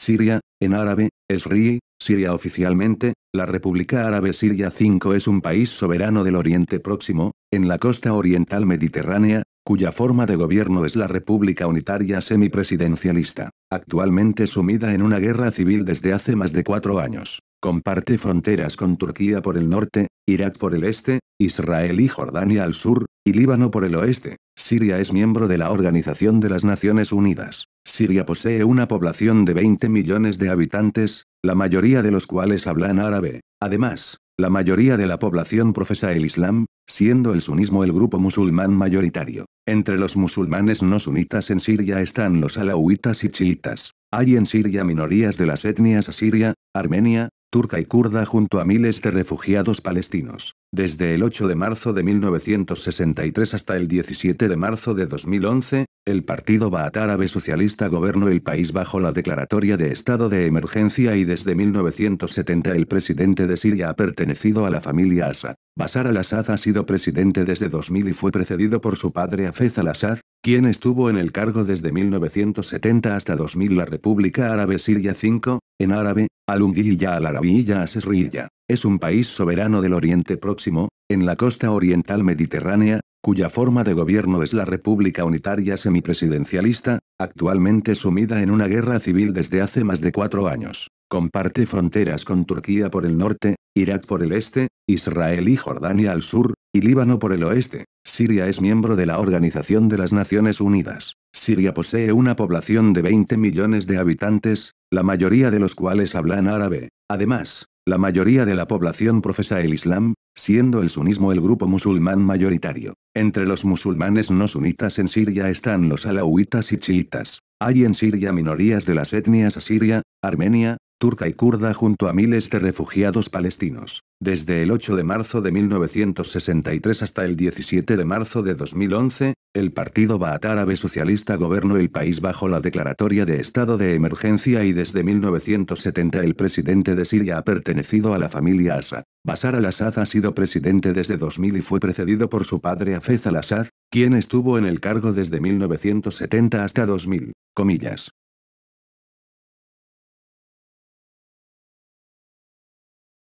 Siria, en árabe, es Ri, Siria oficialmente, la República Árabe Siria 5 es un país soberano del Oriente Próximo, en la costa oriental mediterránea, cuya forma de gobierno es la República Unitaria Semipresidencialista, actualmente sumida en una guerra civil desde hace más de cuatro años. Comparte fronteras con Turquía por el norte, Irak por el este, Israel y Jordania al sur, y Líbano por el oeste. Siria es miembro de la Organización de las Naciones Unidas. Siria posee una población de 20 millones de habitantes, la mayoría de los cuales hablan árabe. Además, la mayoría de la población profesa el Islam, siendo el sunismo el grupo musulmán mayoritario. Entre los musulmanes no sunitas en Siria están los alauitas y chiitas. Hay en Siria minorías de las etnias asiria, armenia, turca y kurda junto a miles de refugiados palestinos. Desde el 8 de marzo de 1963 hasta el 17 de marzo de 2011, el Partido baat Árabe Socialista gobernó el país bajo la declaratoria de estado de emergencia y desde 1970 el presidente de Siria ha pertenecido a la familia Assad. basar al-Assad ha sido presidente desde 2000 y fue precedido por su padre Hafez al-Assad, quien estuvo en el cargo desde 1970 hasta 2000. La República Árabe Siria 5, en árabe, Alungilla al Arabi a Es un país soberano del Oriente Próximo, en la costa oriental mediterránea, cuya forma de gobierno es la República Unitaria Semipresidencialista, actualmente sumida en una guerra civil desde hace más de cuatro años. Comparte fronteras con Turquía por el norte, Irak por el este, Israel y Jordania al sur, y Líbano por el oeste. Siria es miembro de la Organización de las Naciones Unidas. Siria posee una población de 20 millones de habitantes, la mayoría de los cuales hablan árabe. Además, la mayoría de la población profesa el Islam, siendo el sunismo el grupo musulmán mayoritario. Entre los musulmanes no sunitas en Siria están los alauitas y chiitas. Hay en Siria minorías de las etnias asiria, armenia, turca y kurda junto a miles de refugiados palestinos. Desde el 8 de marzo de 1963 hasta el 17 de marzo de 2011, el Partido Baath Árabe Socialista gobernó el país bajo la declaratoria de estado de emergencia y desde 1970 el presidente de Siria ha pertenecido a la familia Assad. Bashar al-Assad ha sido presidente desde 2000 y fue precedido por su padre Hafez al-Assad, quien estuvo en el cargo desde 1970 hasta 2000.